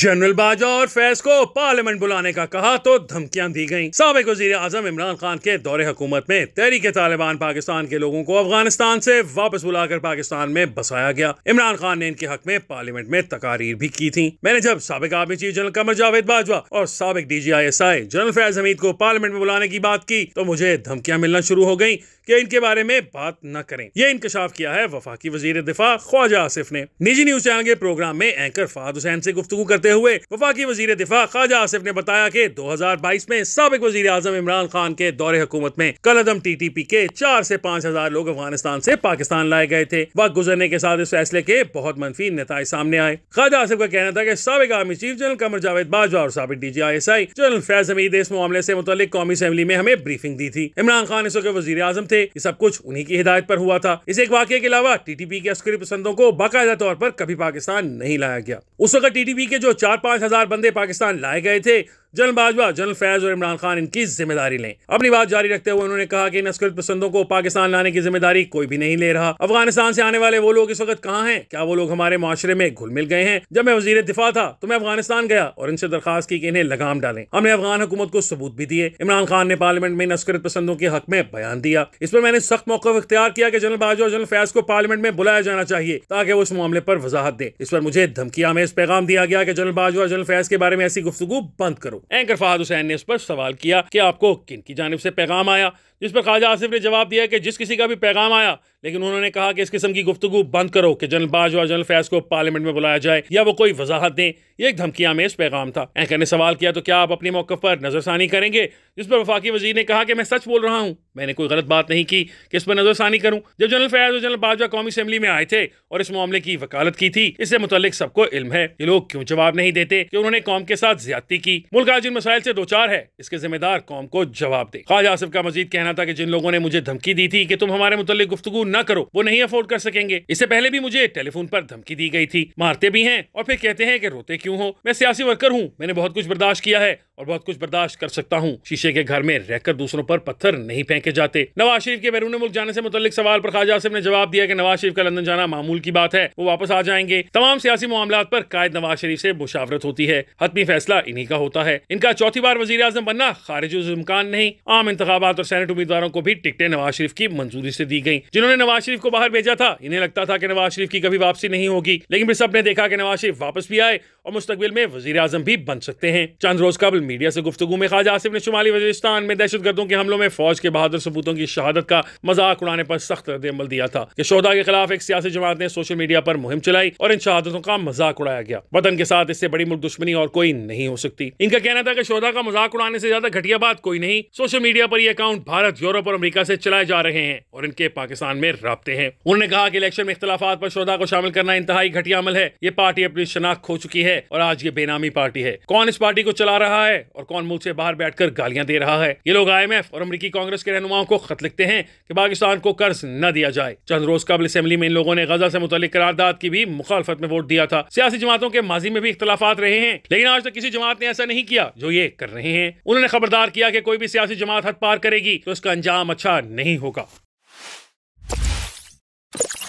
General Bajwa और फैज को parliament बुलाने का कहा तो धमकियां दी गईं। सबक वजीर आजम इमरान खान के दौरे हुकूमत में तहरीक तालिबान पाकिस्तान के लोगों को अफगानिस्तान से वापस बुलाकर पाकिस्तान में बसाया गया इमरान खान ने इनके हक में पार्लियामेंट में तकारीर भी की थी मैंने जब सबक army chief general Qamar Javed Bajwa और सबक D G I S I general Faiz Hameed को पार्लियामेंट में बुलाने की बात की तो मुझे धमकियां मिलना शुरू हो गयी कि इनके बारे में बात न करें यह इंकशाफ किया है वफाकी वजीर दिफा ख्वाजा आसिफ ने निजी न्यूज चैनल के प्रोग्राम में एंकर फाद हुसैन से गुफ्तु करते करते हुए वफाकी वजीर दिफा ख्वाजा आसिफ ने बताया की दो हजार बाईस में सबक वजीर आजम इमरान खान के दौरे हुकूमत में कलदम टी टी पी के चार ऐसी पाँच हजार लोग अफगानिस्तान ऐसी पाकिस्तान लाए गए थे वक्त गुजरने के साथ इस फैसले के बहुत मनफी नतज सामने आए ख्वाजा आसिफ का कहना था की सबक army chief general Qamar Javed Bajwa और सबक D G I S I general Faiz Hameed इस मामले ऐसी मुतल कौमी असम्बली में हमें ब्रीफिंग दी थी इमरान खान इस वक्त वजी आजम थे ये सब कुछ उन्हीं की हिदायत पर हुआ था इस एक वाक्य के अलावा टी टी पी के अस्करी पसंदों को बाकायदा तौर पर कभी पाकिस्तान नहीं लाया गया उस वक्त टी टी पी के जो चार पाँच हजार बंदे पाकिस्तान लाए गए थे जनरल बाजवा जनरल फैज और इमरान खान इनकी जिम्मेदारी लें अपनी बात जारी रखते हुए उन्होंने कहा कि नस्करत पसंदों को पाकिस्तान लाने की जिम्मेदारी कोई भी नहीं ले रहा अफगानिस्तान से आने वाले वो लोग इस वक्त कहाँ हैं क्या वो लोग हमारे माशरे में घुल मिल गए हैं जब मैं वजीर दिफा था तो मैं अफगानिस्तान गया और इनसे दरखास्त की इन्हें लगाम डालें हमने अफगान हुकूमत को सबूत भी दिए इमरान खान ने पार्लियामेंट में नस्करत पसंदों के हक में बयान दिया इस पर मैंने सख्त मौका इख्तियार किया कि जनरल बाजवा और जनरल फैज को पार्लियामेंट में बुलाया जाना चाहिए ताकि वो इस मामले पर वजाहत दे इस पर मुझे धमकिया में पैगाम दिया गया कि जनरल बाजवा और जनरल फैज के बारे में ऐसी गुफ्तु बंद करो करो एंकर फहाद हुसैन ने उस पर सवाल किया कि आपको किन की जानब से पैगाम आया जिस पर ख्वाजा आसिफ ने जवाब दिया कि जिस किसी का भी पैगाम आया लेकिन उन्होंने कहा कि इस किस्म की गुफ्तु बंद करो कि जनरल बाजवा जनरल फैज को पार्लियामेंट में बुलाया जाए या वो कोई वजाहत दें यह एक में इस पैगाम था एंकर ने सवाल किया तो क्या आप अपने मौके पर नज़रसानी करेंगे जिस पर वफाकी वजीर ने कहा कि मैं सच बोल रहा हूँ मैंने कोई गलत बात नहीं की कि इस पर नज़रसानी करूँ जब जनरल फैज और जनरल बाजवा कौमी असम्बली में आए थे और इस मामले की वकालत की थी इससे मुतलिक सबको इल्म है ये लोग क्यों जवाब नहीं देते कि उन्होंने कौम के साथ ज्यादती की मुल्क आज इन मसाइल से दो चार है इसके जिम्मेदार कौम को जवाब दे ख्वाजा आसिफ का मजीद कहना कहना था कि जिन लोगों ने मुझे धमकी दी थी कि तुम हमारे मुतल गुफ्तु न करो वो नहीं अफोर्ड कर सकेंगे इससे पहले भी मुझे टेलीफोन पर धमकी दी गई थी मारते भी हैं और फिर कहते हैं कि रोते क्यों हो मैं सियासी वर्कर हूँ मैंने बहुत कुछ बर्दाश्त किया है और बहुत कुछ बर्दाश्त कर सकता हूँ शीशे के घर में रहकर दूसरों पर पत्थर नहीं फेंके जाते नवाज शरीफ के बैरून मुल्क जाने से मुतलिक सवाल पर खाजा आसिफ ने जवाब दिया कि नवाज शरीफ का लंदन जाना मामूल की बात है वो वापस आ जाएंगे तमाम सियासी मामला पर कायद नवाज शरीफ से मुशावरत होती है हतमी फैसला इन्हीं का होता है इनका चौथी बार वजी बनना खारिज नहीं आम इंतबात और सैनेट उम्मीदवारों को भी टिकटें नवाज शरीफ की मंजूरी से दी गई जिन्होंने नवाज शरीफ को बाहर भेजा था इन्हें लगता था कि नवाज शरीफ की कभी वापसी नहीं होगी लेकिन फिर सबने देखा कि नवाज शरीफ वापस भी आए और मुस्तबिल में वजीर आजम भी बन सकते हैं चंद रोज कबल मीडिया से गुफ्तु में खाज आसिफ ने शुमाली वजिस्तान में दहशत गर्दों के हमलों में फौज के बहादुर सबूतों की शहादत का मजाक उड़ाने पर सख्त रद्द अमल दिया था कि शोधा के खिलाफ एक सियासी जमात ने सोशल मीडिया पर मुहिम चलाई और इन शहादतों का मजाक उड़ाया गया वतन के साथ इससे बड़ी मुल्क दुश्मनी और कोई नहीं हो सकती इनका कहना था कि शोधा का मजाक उड़ाने से ज्यादा घटिया बात कोई नहीं सोशल मीडिया पर यह अकाउंट भारत भारत यूरोप और अमेरिका से चलाए जा रहे हैं और इनके पाकिस्तान में रबते हैं उन्होंने कहा कि इलेक्शन में इख्तलाफात पर शोधा को शामिल करना इंतहाई घटिया अमल है ये पार्टी अपनी शनाख्त खो चुकी है और आज ये बेनामी पार्टी है कौन इस पार्टी को चला रहा है और कौन मुल्क से बाहर बैठकर गालियां दे रहा है ये लोग आई और अमरीकी कांग्रेस के रहनुमाओं को खत लिखते हैं की पाकिस्तान को कर्ज न दिया जाए चंद रोज कबल असेंबली में इन लोगों ने गजा से मुतल करारदाद की भी मुखालफत में वोट दिया था सियासी जमातों के माजी में भी इख्तलाफात रहे हैं लेकिन आज तक किसी जमात ने ऐसा नहीं किया जो ये कर रहे हैं उन्होंने खबरदार किया कि कोई भी सियासी जमात हद पार करेगी तो उसका अंजाम अच्छा नहीं होगा